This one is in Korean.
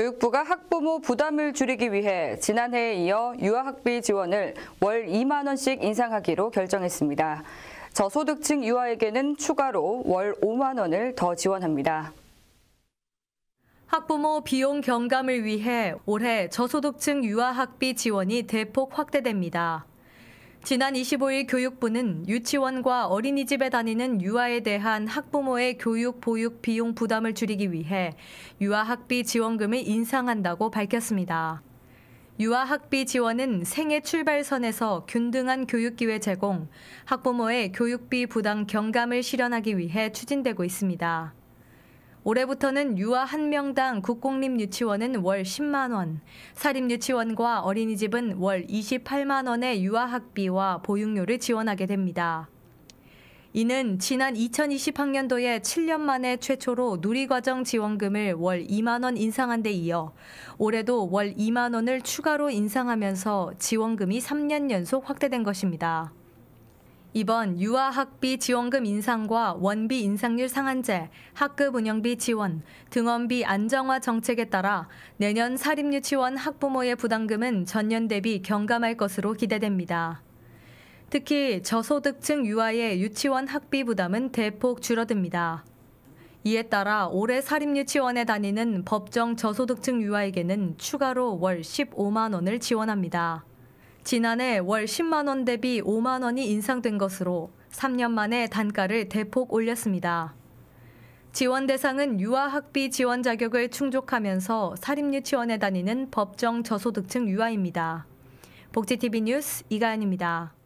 교육부가 학부모 부담을 줄이기 위해 지난해에 이어 유아학비 지원을 월 2만 원씩 인상하기로 결정했습니다. 저소득층 유아에게는 추가로 월 5만 원을 더 지원합니다. 학부모 비용 경감을 위해 올해 저소득층 유아학비 지원이 대폭 확대됩니다. 지난 25일 교육부는 유치원과 어린이집에 다니는 유아에 대한 학부모의 교육 보육 비용 부담을 줄이기 위해 유아 학비 지원금을 인상한다고 밝혔습니다. 유아 학비 지원은 생애 출발선에서 균등한 교육 기회 제공, 학부모의 교육비 부담 경감을 실현하기 위해 추진되고 있습니다. 올해부터는 유아 한 명당 국공립 유치원은 월 10만 원, 사립 유치원과 어린이집은 월 28만 원의 유아 학비와 보육료를 지원하게 됩니다. 이는 지난 2020학년도에 7년 만에 최초로 누리과정 지원금을 월 2만 원 인상한 데 이어 올해도 월 2만 원을 추가로 인상하면서 지원금이 3년 연속 확대된 것입니다. 이번 유아학비 지원금 인상과 원비 인상률 상한제, 학급 운영비 지원, 등원비 안정화 정책에 따라 내년 사립유치원 학부모의 부담금은 전년 대비 경감할 것으로 기대됩니다. 특히 저소득층 유아의 유치원 학비 부담은 대폭 줄어듭니다. 이에 따라 올해 사립유치원에 다니는 법정 저소득층 유아에게는 추가로 월 15만 원을 지원합니다. 지난해 월 10만 원 대비 5만 원이 인상된 것으로 3년 만에 단가를 대폭 올렸습니다. 지원 대상은 유아 학비 지원 자격을 충족하면서 사립유치원에 다니는 법정 저소득층 유아입니다. 복지TV 뉴스 이가연입니다.